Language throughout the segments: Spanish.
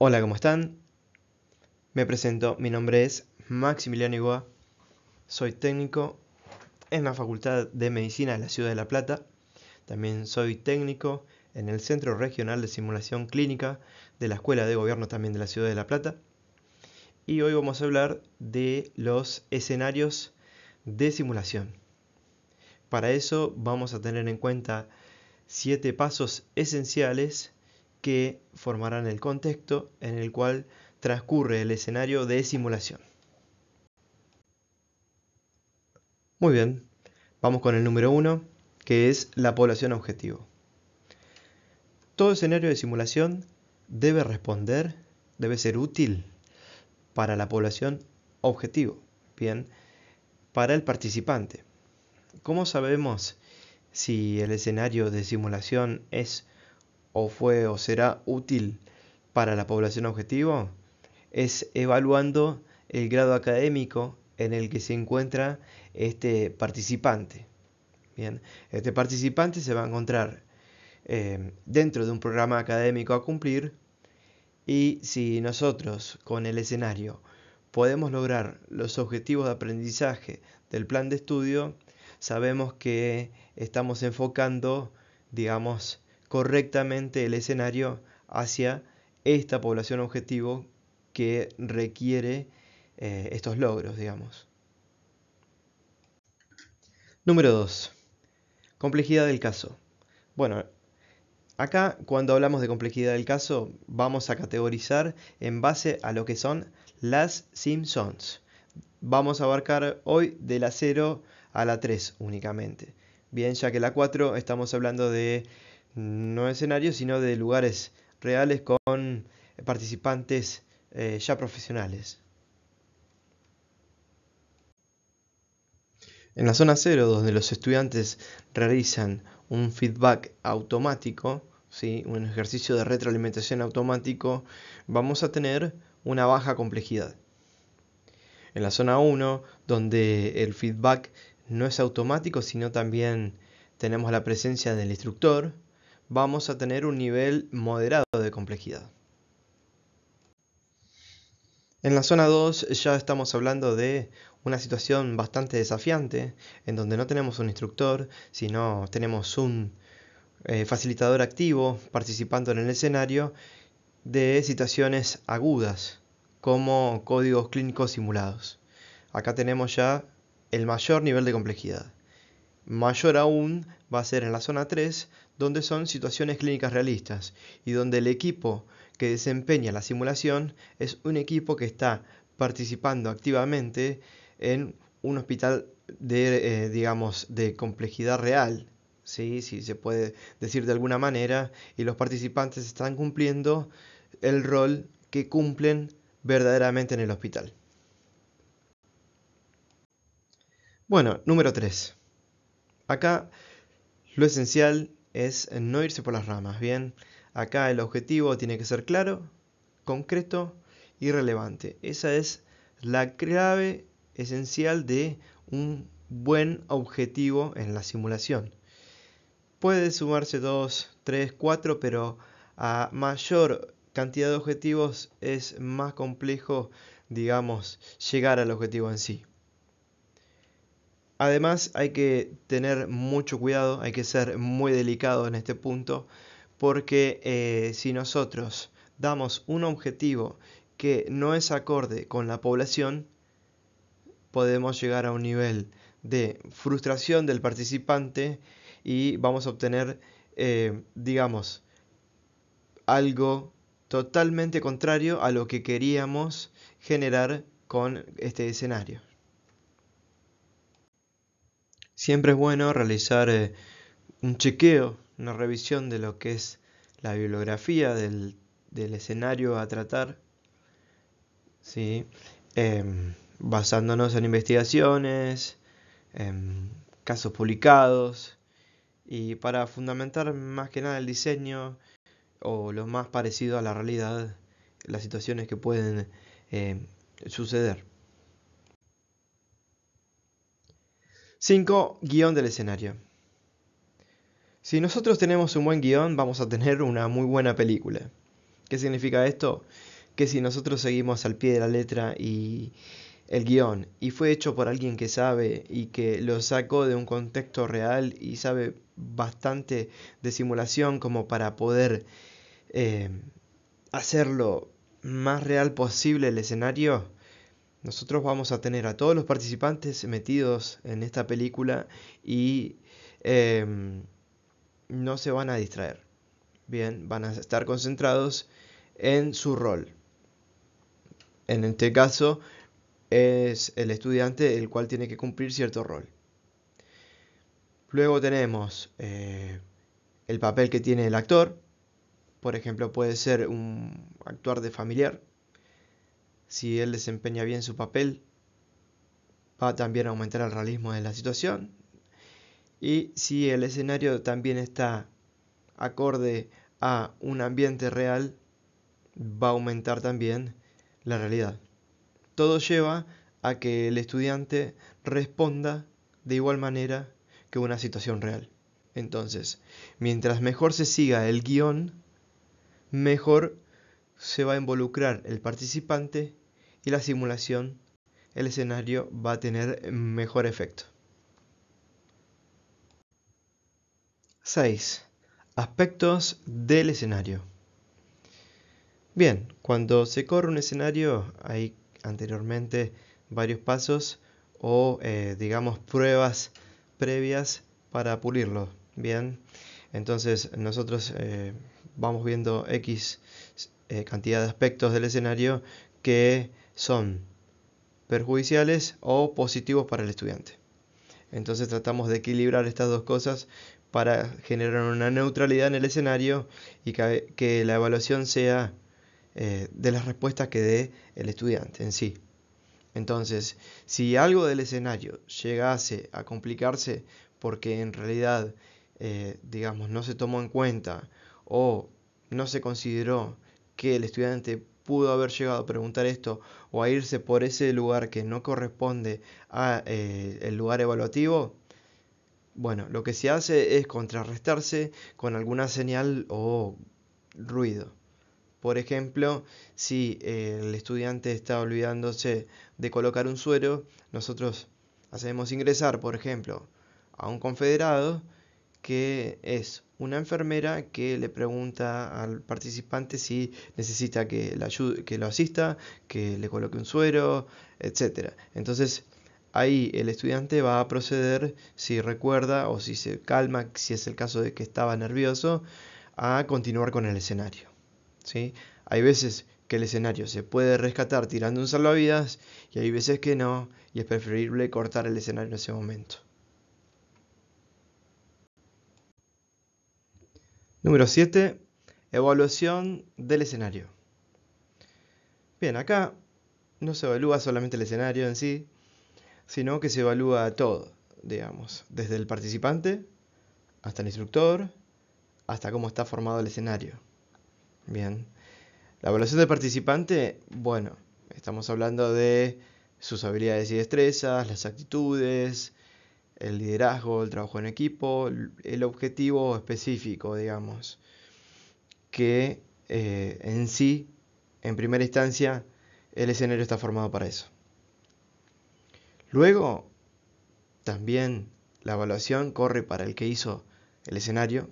Hola, ¿cómo están? Me presento, mi nombre es Maximiliano Igua, soy técnico en la Facultad de Medicina de la Ciudad de La Plata, también soy técnico en el Centro Regional de Simulación Clínica de la Escuela de Gobierno también de la Ciudad de La Plata, y hoy vamos a hablar de los escenarios de simulación. Para eso vamos a tener en cuenta siete pasos esenciales que formarán el contexto en el cual transcurre el escenario de simulación. Muy bien, vamos con el número uno, que es la población objetivo. Todo escenario de simulación debe responder, debe ser útil para la población objetivo, bien, para el participante. ¿Cómo sabemos si el escenario de simulación es o fue o será útil para la población objetivo es evaluando el grado académico en el que se encuentra este participante. Bien, este participante se va a encontrar eh, dentro de un programa académico a cumplir y si nosotros con el escenario podemos lograr los objetivos de aprendizaje del plan de estudio, sabemos que estamos enfocando, digamos, correctamente el escenario hacia esta población objetivo que requiere eh, estos logros, digamos. Número 2. Complejidad del caso. Bueno, acá cuando hablamos de complejidad del caso vamos a categorizar en base a lo que son las Simpsons. Vamos a abarcar hoy de la 0 a la 3 únicamente. Bien, ya que la 4 estamos hablando de no escenarios, sino de lugares reales con eh, participantes eh, ya profesionales. En la zona 0 donde los estudiantes realizan un feedback automático, ¿sí? un ejercicio de retroalimentación automático, vamos a tener una baja complejidad. En la zona 1, donde el feedback no es automático, sino también tenemos la presencia del instructor, vamos a tener un nivel moderado de complejidad. En la zona 2 ya estamos hablando de una situación bastante desafiante, en donde no tenemos un instructor, sino tenemos un eh, facilitador activo participando en el escenario de situaciones agudas, como códigos clínicos simulados. Acá tenemos ya el mayor nivel de complejidad. Mayor aún va a ser en la zona 3, donde son situaciones clínicas realistas y donde el equipo que desempeña la simulación es un equipo que está participando activamente en un hospital de, eh, digamos, de complejidad real, ¿sí? si se puede decir de alguna manera, y los participantes están cumpliendo el rol que cumplen verdaderamente en el hospital. Bueno, número 3. Acá lo esencial es no irse por las ramas, ¿bien? Acá el objetivo tiene que ser claro, concreto y relevante. Esa es la clave esencial de un buen objetivo en la simulación. Puede sumarse 2, 3, 4, pero a mayor cantidad de objetivos es más complejo, digamos, llegar al objetivo en sí. Además hay que tener mucho cuidado, hay que ser muy delicado en este punto, porque eh, si nosotros damos un objetivo que no es acorde con la población, podemos llegar a un nivel de frustración del participante y vamos a obtener, eh, digamos, algo totalmente contrario a lo que queríamos generar con este escenario siempre es bueno realizar eh, un chequeo, una revisión de lo que es la bibliografía del, escenario a tratar, em, basándonos en investigaciones, em, casos publicados, y para fundamentar más que nada el diseño o lo más parecido a la realidad, las situaciones que pueden em, suceder. 5. Guión del escenario. Si nosotros tenemos un buen guión, vamos a tener una muy buena película. ¿Qué significa esto? Que si nosotros seguimos al pie de la letra y el guión y fue hecho por alguien que sabe y que lo sacó de un contexto real y sabe bastante de simulación como para poder eh, hacerlo más real posible el escenario, nosotros vamos a tener a todos los participantes metidos en esta película y em, no se van a distraer. Bien, van a estar concentrados en su rol. En este caso es el estudiante el cual tiene que cumplir cierto rol. Luego tenemos eh, el papel que tiene el actor. Por ejemplo, puede ser un actuar de familiar, si él desempeña bien su papel, va también a aumentar el realismo de la situación. Y si el escenario también está acorde a un ambiente real, va a aumentar también la realidad. Todo lleva a que el estudiante responda de igual manera que una situación real. Entonces, mientras mejor se siga el guión, mejor se va a involucrar el participante y la simulación, el escenario va a tener mejor efecto. 6. Aspectos del escenario. Bien, cuando se corre un escenario hay anteriormente varios pasos o eh, digamos pruebas previas para pulirlo. Bien, entonces nosotros eh, vamos viendo X eh, cantidad de aspectos del escenario que son perjudiciales o positivos para el estudiante. Entonces tratamos de equilibrar estas dos cosas para generar una neutralidad en el escenario y que, la evaluación sea eh, de las respuestas que dé el estudiante en sí. Entonces, si algo del escenario llegase a complicarse porque en realidad, eh, digamos, no se tomó en cuenta o no se consideró que el estudiante pudo haber llegado a preguntar esto o a irse por ese lugar que no corresponde al eh, el lugar evaluativo, bueno, lo que se hace es contrarrestarse con alguna señal o ruido. Por ejemplo, si eh, el estudiante está olvidándose de colocar un suero, nosotros hacemos ingresar, por ejemplo, a un confederado que es una enfermera que le pregunta al participante si necesita que, que lo asista, que le coloque un suero, etc. Entonces ahí el estudiante va a proceder, si recuerda o si se calma, si es el caso de que estaba nervioso, a continuar con el escenario. Hay veces que el escenario se puede rescatar tirando un salvavidas y hay veces que no, y es preferible cortar el escenario en ese momento. Número 7. Evaluación del escenario. Bien, acá no se evalúa solamente el escenario en sí, sino que se evalúa todo, digamos, desde el participante hasta el instructor, hasta cómo está formado el escenario. Bien. La evaluación del participante, bueno, estamos hablando de sus habilidades y destrezas, las actitudes, el liderazgo, el trabajo en equipo, el objetivo específico, digamos, que eh, en sí, en primera instancia, el escenario está formado para eso. Luego, también la evaluación corre para el que hizo el escenario,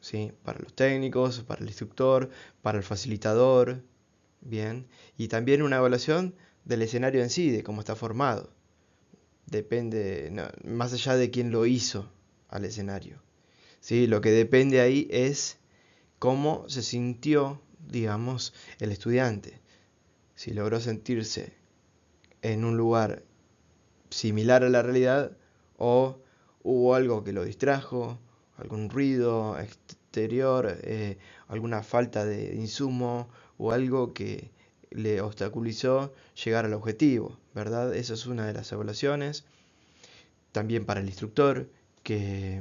¿sí? para los técnicos, para el instructor, para el facilitador, bien, y también una evaluación del escenario en sí, de cómo está formado depende, más allá de quién lo hizo al escenario. ¿sí? Lo que depende ahí es cómo se sintió, digamos, el estudiante. Si logró sentirse en un lugar similar a la realidad o hubo algo que lo distrajo, algún ruido exterior, eh, alguna falta de insumo o algo que le obstaculizó llegar al objetivo, ¿verdad? Esa es una de las evaluaciones. También para el instructor, que,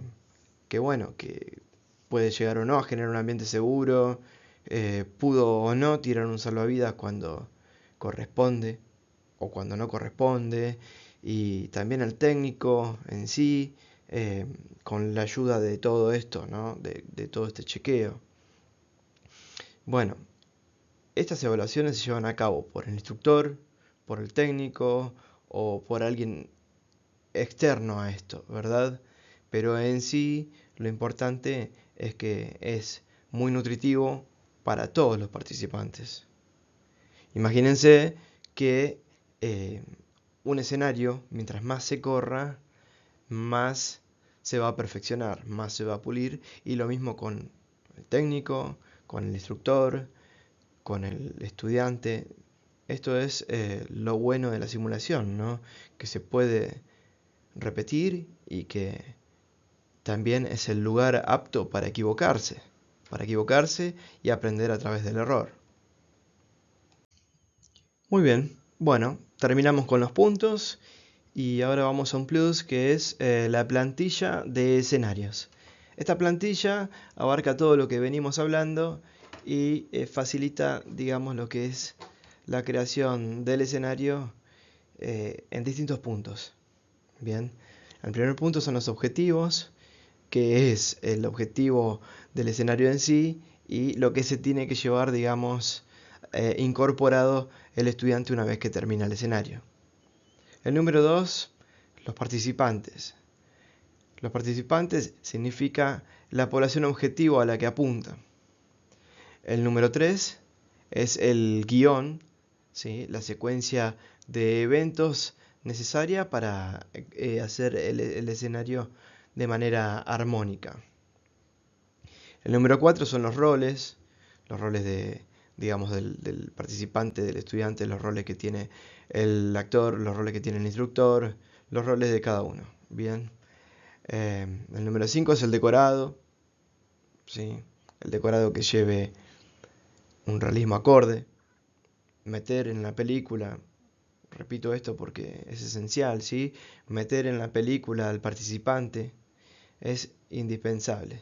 bueno, que puede llegar o no a generar un ambiente seguro, eh, pudo o no tirar un salvavidas cuando corresponde o cuando no corresponde, y también al técnico en sí, eh, con la ayuda de todo esto, ¿no? de, de todo este chequeo. Bueno, estas evaluaciones se llevan a cabo por el instructor, por el técnico o por alguien externo a esto, ¿verdad? Pero en sí lo importante es que es muy nutritivo para todos los participantes. Imagínense que eh, un escenario, mientras más se corra, más se va a perfeccionar, más se va a pulir. Y lo mismo con el técnico, con el instructor, con el estudiante. Esto es eh, lo bueno de la simulación, que se puede repetir y que también es el lugar apto para equivocarse, para equivocarse y aprender a través del error. Muy bien, bueno, terminamos con los puntos y ahora vamos a un plus que es eh, la plantilla de escenarios. Esta plantilla abarca todo lo que venimos hablando y eh, facilita, digamos, lo que es la creación del escenario eh, en distintos puntos. Bien, el primer punto son los objetivos, que es el objetivo del escenario en sí y lo que se tiene que llevar, digamos, eh, incorporado el estudiante una vez que termina el escenario. El número dos, los participantes. Los participantes significa la población objetivo a la que apunta. El número 3 es el guión, ¿sí? la secuencia de eventos necesaria para eh, hacer el, escenario de manera armónica. El número 4 son los roles, los roles de, digamos, del, participante, del estudiante, los roles que tiene el actor, los roles que tiene el instructor, los roles de cada uno. Bien. Eh, el número 5 es el decorado, ¿sí? el decorado que lleve un realismo acorde, meter en la película, repito esto porque es esencial, ¿sí? meter en la película al participante es indispensable.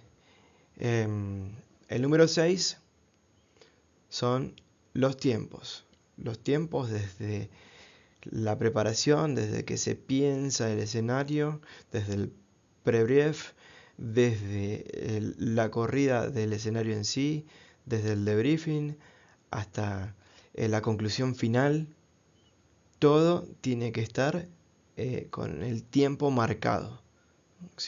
Em, el número 6 son los tiempos, los tiempos desde la preparación, desde que se piensa el escenario, desde el prebrief, desde la corrida del escenario en sí, desde el debriefing hasta eh, la conclusión final, todo tiene que estar eh, con el tiempo marcado.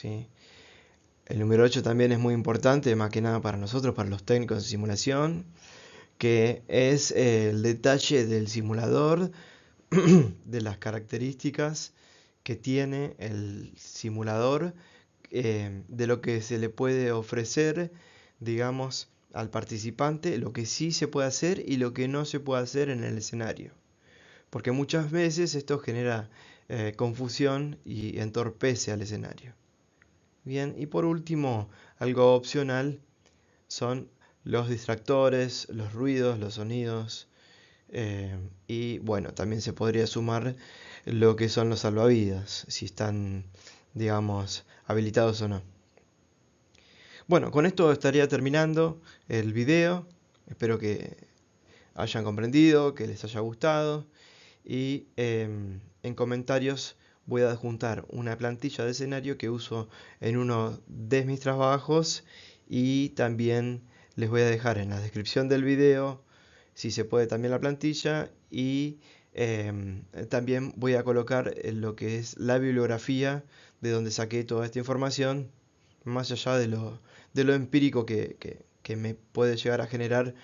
El número 8 también es muy importante, más que nada para nosotros, para los técnicos de simulación, que es el detalle del simulador, de las características que tiene el simulador, eh, de lo que se le puede ofrecer, digamos, al participante lo que sí se puede hacer y lo que no se puede hacer en el escenario. Porque muchas veces esto genera eh, confusión y entorpece al escenario. Bien, y por último, algo opcional son los distractores, los ruidos, los sonidos. Eh, y bueno, también se podría sumar lo que son los salvavidas, si están, digamos, habilitados o no. Bueno, con esto estaría terminando el video. Espero que hayan comprendido, que les haya gustado. Y em, en comentarios voy a adjuntar una plantilla de escenario que uso en uno de mis trabajos. Y también les voy a dejar en la descripción del video, si se puede, también la plantilla. Y em, también voy a colocar lo que es la bibliografía de donde saqué toda esta información más allá de lo, empírico que, me puede llegar a generar,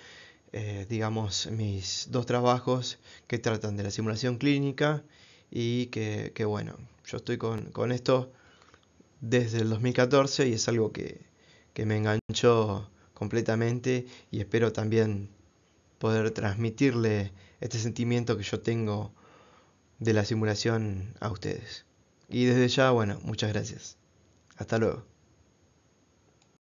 eh, digamos, mis dos trabajos que tratan de la simulación clínica y que, bueno, yo estoy con, esto desde el 2014 y es algo que, que me enganchó completamente y espero también poder transmitirle este sentimiento que yo tengo de la simulación a ustedes. Y desde ya, bueno, muchas gracias. Hasta luego.